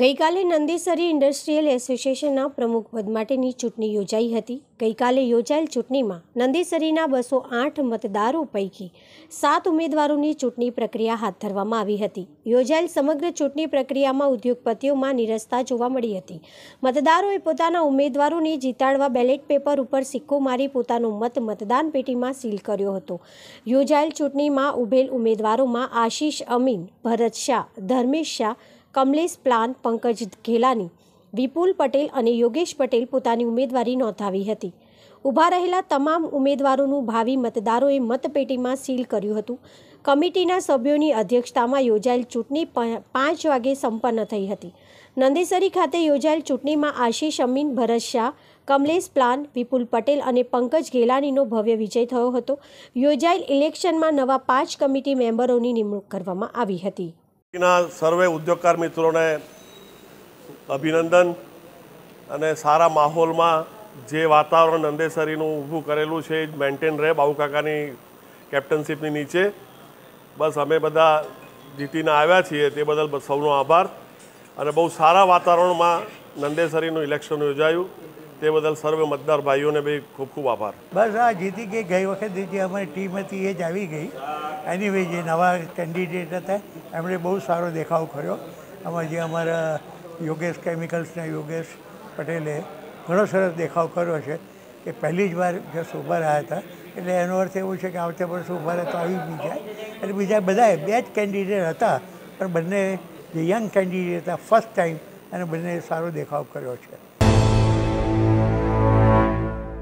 ગઈકાલે નંદેસરી ઇન્ડસ્ટ્રીયલ એસોસિએશનના પ્રમુખ પદ માટેની ચૂંટણી યોજાઈ હતી ગઈકાલે યોજાયેલ ચૂંટણીમાં નંદેસરીના બસો આઠ મતદારો પૈકી સાત ઉમેદવારોની ચૂંટણી પ્રક્રિયા હાથ ધરવામાં આવી હતી યોજાયેલ સમગ્ર ચૂંટણી પ્રક્રિયામાં ઉદ્યોગપતિઓમાં નિરસતા જોવા મળી હતી મતદારોએ પોતાના ઉમેદવારોને જીતાડવા બેલેટ પેપર ઉપર સિક્કો મારી પોતાનો મત મતદાન પેટીમાં સીલ કર્યો હતો યોજાયેલ ચૂંટણીમાં ઉભેલ ઉમેદવારોમાં આશીષ અમીન ભરત શાહ ધર્મેશ શાહ કમલેશ પ્લાન પંકજ ઘેલાની વિપુલ પટેલ અને યોગેશ પટેલ પોતાની ઉમેદવારી નોંધાવી હતી ઊભા રહેલા તમામ ઉમેદવારોનું ભાવિ મતદારોએ મતપેટીમાં સીલ કર્યું હતું કમિટીના સભ્યોની અધ્યક્ષતામાં યોજાયેલ ચૂંટણી પાંચ વાગે સંપન્ન થઈ હતી નંદેસરી ખાતે યોજાયેલ ચૂંટણીમાં આશીષ અમીન ભરત શાહ કમલેશ પ્લાન વિપુલ પટેલ અને પંકજ ઘેલાનીનો ભવ્ય વિજય થયો હતો યોજાયેલ ઇલેક્શનમાં નવા પાંચ કમિટી મેમ્બરોની નિમણૂક કરવામાં આવી હતી ના સર્વે ઉદ્યોગકાર મિત્રોને અભિનંદન અને સારા માહોલમાં જે વાતાવરણ નંદેસરીનું ઊભું કરેલું છે એ મેન્ટેન રહે બાબુકાકાની કેપ્ટનશીપની નીચે બસ અમે બધા જીતીને આવ્યા છીએ તે બદલ સૌનો આભાર અને બહુ સારા વાતાવરણમાં નંદેસરીનું ઇલેક્શન યોજાયું તે બદલ સર્વે મતદાર ભાઈઓને બી ખૂબ ખૂબ આભાર બસ આ જીતી ગઈ ગઈ વખતે જે અમારી ટીમ હતી એ જ આવી ગઈ એની જે નવા કેન્ડિડેટ હતા એમણે બહુ સારો દેખાવ કર્યો આમાં જે અમારા યોગેશ કેમિકલ્સના યોગેશ પટેલે ઘણો સરસ દેખાવ કર્યો છે એ પહેલી જ વાર જસ્ટ ઊભા રહ્યા હતા એટલે એનો અર્થ એવો છે કે આ વખતે વર્ષે ઊભા રહ્યા તો આવી જાય એટલે બીજા બધા બે જ કેન્ડિડેટ હતા પણ બંને જે યંગ કેન્ડિડેટ હતા ફર્સ્ટ ટાઈમ અને બંને સારો દેખાવ કર્યો છે